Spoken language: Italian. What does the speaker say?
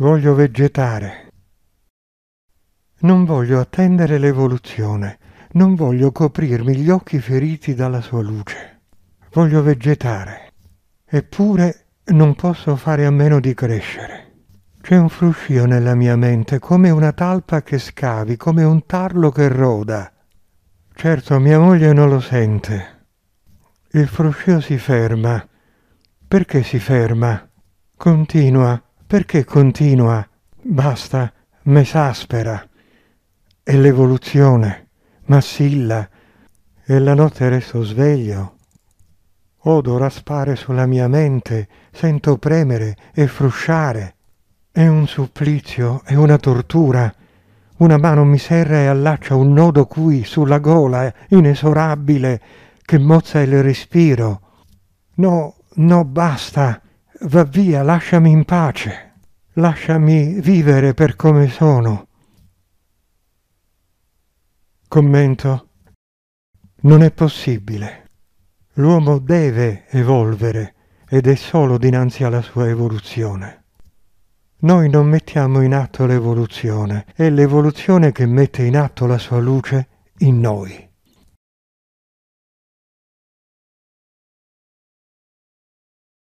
Voglio vegetare. Non voglio attendere l'evoluzione, non voglio coprirmi gli occhi feriti dalla sua luce. Voglio vegetare. Eppure non posso fare a meno di crescere. C'è un fruscio nella mia mente, come una talpa che scavi, come un tarlo che roda. Certo, mia moglie non lo sente. Il fruscio si ferma. Perché si ferma? Continua. Perché continua? Basta, m'esaspera. È l'evoluzione, massilla, e la notte resto sveglio. Odo raspare sulla mia mente, sento premere e frusciare. È un supplizio, è una tortura. Una mano mi serra e allaccia un nodo qui, sulla gola, inesorabile, che mozza il respiro. No, no, basta va via, lasciami in pace, lasciami vivere per come sono. Commento. Non è possibile. L'uomo deve evolvere ed è solo dinanzi alla sua evoluzione. Noi non mettiamo in atto l'evoluzione, è l'evoluzione che mette in atto la sua luce in noi.